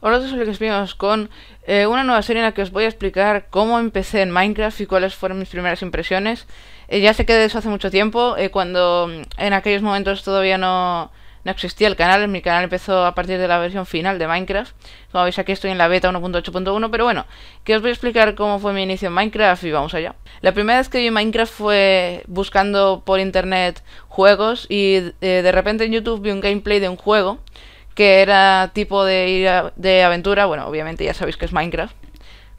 Hola, soy que con eh, una nueva serie en la que os voy a explicar cómo empecé en Minecraft y cuáles fueron mis primeras impresiones. Eh, ya sé que de eso hace mucho tiempo, eh, cuando mm, en aquellos momentos todavía no, no, existía el canal, mi canal empezó a partir de la versión final de Minecraft. Como veis aquí estoy en la beta 1.8.1, pero bueno, que os voy a explicar cómo fue mi inicio en Minecraft y vamos allá. La primera vez que vi Minecraft fue buscando por internet juegos y de repente en YouTube vi un gameplay de un juego que era tipo de, ir de aventura, bueno, obviamente ya sabéis que es Minecraft,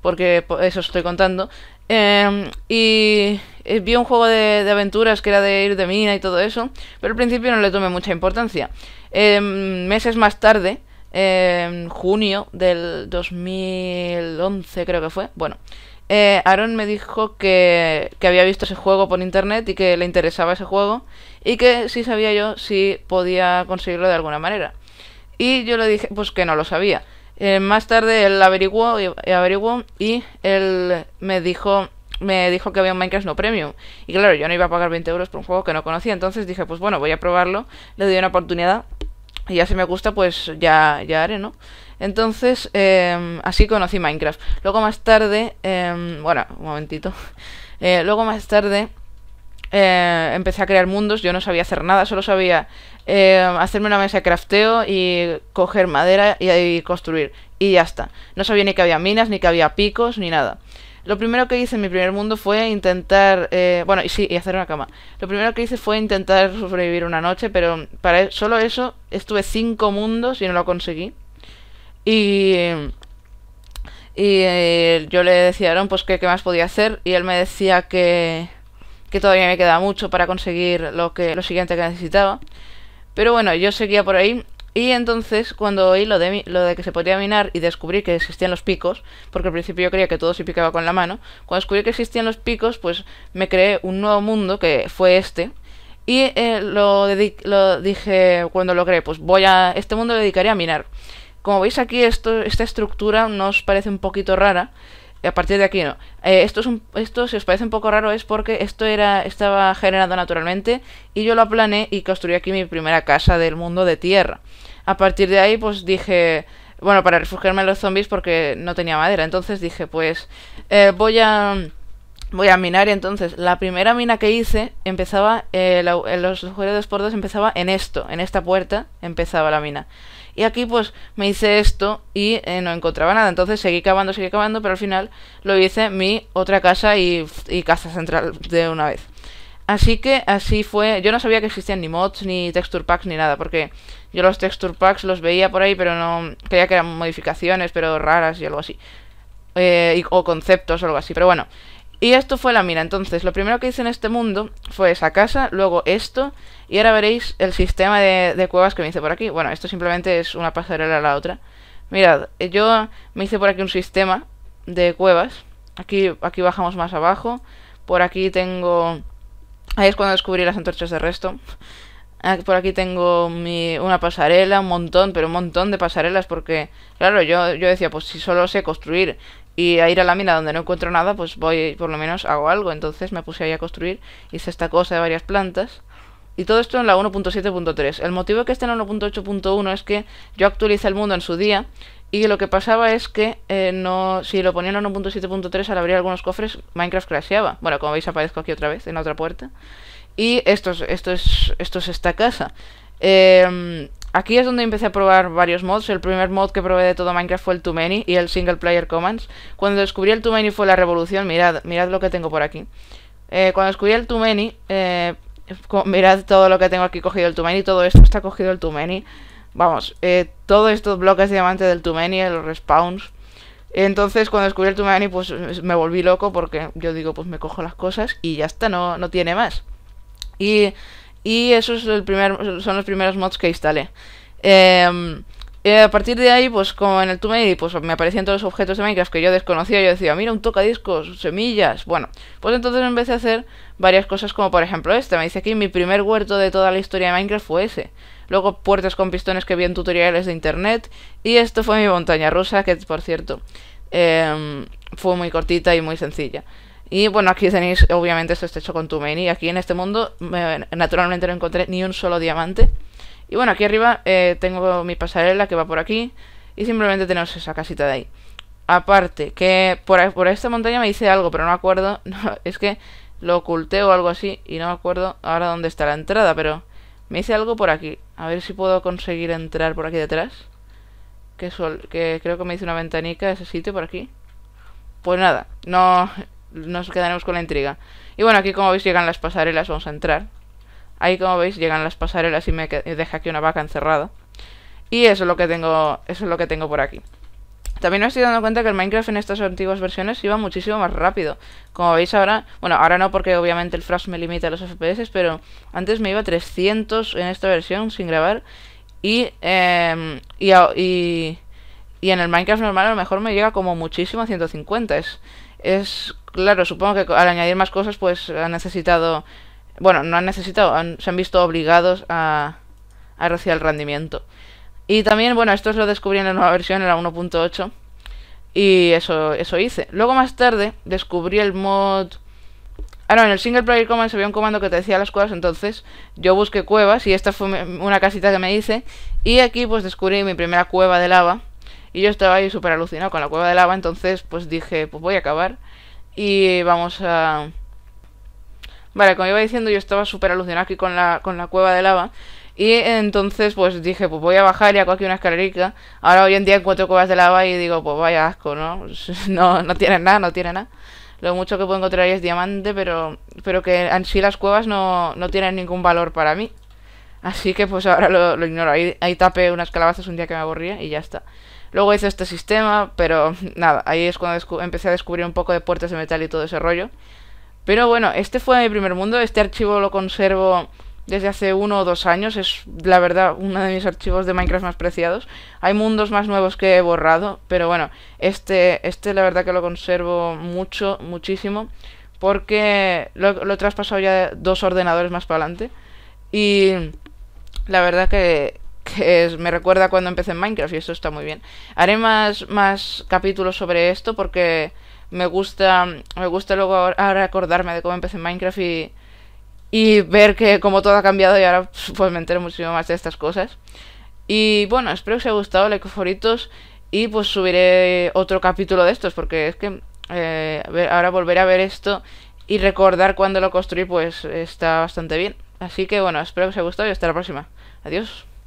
porque eso os estoy contando, em, y eh, vi un juego de, aventuras que era de ir de mina y todo eso, pero al principio no le tomé mucha importancia. Em, meses más tarde, en em, junio del 2011 creo que fue, bueno, eh, Aaron me dijo que, que había visto ese juego por internet y que le interesaba ese juego y que si sí sabía yo si podía conseguirlo de alguna manera. Y yo le dije, pues que no lo sabía. Eh, más tarde él averiguó, y él me dijo me dijo que había un Minecraft no premium. Y claro, yo no iba a pagar 20 euros por un juego que no conocía. Entonces dije, pues bueno, voy a probarlo, le doy una oportunidad. Y ya si me gusta, pues ya, ya haré, ¿no? Entonces, em, así conocí Minecraft. Luego más tarde, em, bueno, un momentito. Eh, luego más tarde eh, empecé a crear mundos. Yo no sabía hacer nada, solo sabía eh, hacerme una mesa de crafteo y coger madera y, construir. Y ya está. No sabía ni que había minas, ni que había picos, ni nada. Lo primero que hice en mi primer mundo fue intentar, eh, bueno, y sí, y hacer una cama. Lo primero que hice fue intentar sobrevivir una noche, pero para e, solo eso estuve cinco mundos y no lo conseguí. Y, y eh, yo le decía a pues, que ¿qué, más podía hacer? Y él me decía que, que todavía me quedaba mucho para conseguir lo, que, lo siguiente que necesitaba. Pero bueno, yo seguía por ahí y entonces, cuando oí lo de, lo de que se podía minar y descubrí que existían los picos, porque al principio yo creía que todo se picaba con la mano, cuando descubrí que existían los picos, pues me creé un nuevo mundo que fue este. Y eh, lo, lo, dije cuando lo creé, pues voy a. Este mundo lo dedicaré a minar. Como veis aquí, esta estructura nos parece un poquito rara. Y a partir de aquí no. Eh, esto, es esto, si os parece un poco raro, es porque esto era estaba generado naturalmente y yo lo aplané y construí aquí mi primera casa del mundo de tierra. A partir de ahí, pues dije, bueno, para refugiarme en los zombies porque no tenía madera. Entonces dije, pues eh, voy a... Voy a minar y entonces la primera mina que hice empezaba, eh, los de empezaba en esto, en esta puerta empezaba la mina. Y aquí pues me hice esto y eh, no encontraba nada. Entonces seguí cavando, seguí cavando, pero al final lo hice mi otra casa y, casa central de una vez. Así que así fue. Yo no sabía que existían ni mods, ni texture packs, ni nada, porque yo los texture packs los veía por ahí, pero no creía que eran modificaciones, pero raras y algo así. Eh, o conceptos o algo así. Pero bueno, y esto fue la mira. Entonces, lo primero que hice en este mundo fue esa casa, luego esto, y ahora veréis el sistema de, cuevas que me hice por aquí. Bueno, esto simplemente es una pasarela a la otra. Mirad, eh, yo me hice por aquí un sistema de cuevas. Aquí, aquí bajamos más abajo. Por aquí tengo... Ahí es cuando descubrí las antorchas de resto. Ah, por aquí tengo una pasarela, un montón, pero un montón de pasarelas porque, claro, yo, yo decía, pues si solo sé construir y a ir a la mina donde no encuentro nada, pues voy, por lo menos hago algo. Entonces me puse ahí a construir, hice esta cosa de varias plantas. Y todo esto en la 1.7.3. El motivo que esté en la 1.8.1 es que yo actualicé el mundo en su día y lo que pasaba es que eh, no, si lo ponía en 1.7.3 al abrir algunos cofres, Minecraft crasheaba. Bueno, como veis aparezco aquí otra vez, en otra puerta. Y esto es, esto es, esto es esta casa. Eh, Aquí es donde empecé a probar varios mods. El primer mod que probé de todo Minecraft fue el Too Many y el Single Player Commands. Cuando descubrí el Too Many fue la revolución. Mirad, mirad lo que tengo por aquí. Eh, cuando descubrí el Too Many, eh, mirad todo lo que tengo aquí cogido el Too Many. Todo esto está cogido el Too Many. Vamos, eh, todos estos bloques de diamante del Too Many, los respawns. Entonces cuando descubrí el Too Many pues me volví loco porque yo digo pues me cojo las cosas y ya está, no, no tiene más. Y y esos son los primeros mods que instalé. Em, eh, a partir de ahí, pues como en el túnel pues me aparecían todos los objetos de Minecraft que yo desconocía. Yo decía, mira, un tocadiscos, semillas. Bueno, pues entonces empecé a hacer varias cosas como por ejemplo esta. Me dice aquí, mi primer huerto de toda la historia de Minecraft fue ese. Luego puertas con pistones que vi en tutoriales de internet. Y esto fue mi montaña rusa, que por cierto, em, fue muy cortita y muy sencilla. Y bueno, aquí tenéis, obviamente esto está hecho con tu y Aquí en este mundo, naturalmente no encontré ni un solo diamante. Y bueno, aquí arriba eh, tengo mi pasarela que va por aquí. Y simplemente tenemos esa casita de ahí. Aparte, que por, por esta montaña me hice algo, pero no acuerdo. No, es que lo oculté o algo así y no me acuerdo ahora dónde está la entrada, pero me hice algo por aquí. A ver si puedo conseguir entrar por aquí detrás. Que, sol, que creo que me hice una ventanica ese sitio por aquí. Pues nada, no nos quedaremos con la intriga. Y bueno, aquí como veis llegan las pasarelas, vamos a entrar. Ahí como veis llegan las pasarelas y me deja aquí una vaca encerrada. Y eso es lo que tengo, eso es lo que tengo por aquí. También me estoy dando cuenta que el Minecraft en estas antiguas versiones iba muchísimo más rápido. Como veis ahora, bueno, ahora no porque obviamente el flash me limita a los FPS, pero antes me iba 300 en esta versión sin grabar. Y, em, y, y, en el Minecraft normal a lo mejor me llega como muchísimo a 150. Es, es claro, supongo que al añadir más cosas, pues han necesitado. Bueno, no han necesitado, se han visto obligados a, a reducir el rendimiento. Y también, bueno, esto lo descubrí en la nueva versión, en la 1.8. Y eso, eso hice. Luego más tarde descubrí el mod. Ah, no, en el single player command se había un comando que te decía las cuevas, entonces yo busqué cuevas y esta fue una casita que me hice. Y aquí pues descubrí mi primera cueva de lava y yo estaba ahí súper alucinado con la cueva de lava, entonces pues dije, pues voy a acabar y vamos a... Vale, como iba diciendo, yo estaba súper alucinado aquí con la, con la cueva de lava. Y entonces pues dije, pues voy a bajar y hago aquí una escalerica. Ahora hoy en día encuentro cuevas de lava y digo, pues vaya asco, ¿no? No, no tiene nada, no tiene nada. Lo mucho que puedo encontrar ahí es diamante, pero, pero que en sí las cuevas no, no tienen ningún valor para mí. Así que pues ahora lo, ignoro. Ahí, ahí tapé unas calabazas un día que me aburría y ya está. Luego hice este sistema, pero nada, ahí es cuando empecé a descubrir un poco de puertas de metal y todo ese rollo. Pero bueno, este fue mi primer mundo, este archivo lo conservo desde hace uno o dos años, es la verdad uno de mis archivos de Minecraft más preciados. Hay mundos más nuevos que he borrado, pero bueno, este, este la verdad que lo conservo mucho, muchísimo, porque lo, lo he traspasado ya dos ordenadores más para adelante. Y la verdad que me recuerda cuando empecé en Minecraft y eso está muy bien. Haré más, más capítulos sobre esto porque me gusta, me gusta luego ahora acordarme de cómo empecé en Minecraft y, ver que como todo ha cambiado y ahora pues, pues me entero muchísimo más de estas cosas. Y bueno, espero que os haya gustado, like y pues subiré otro capítulo de estos porque es que eh, ahora volver a ver esto y recordar cuando lo construí pues está bastante bien. Así que bueno, espero que os haya gustado y hasta la próxima. Adiós.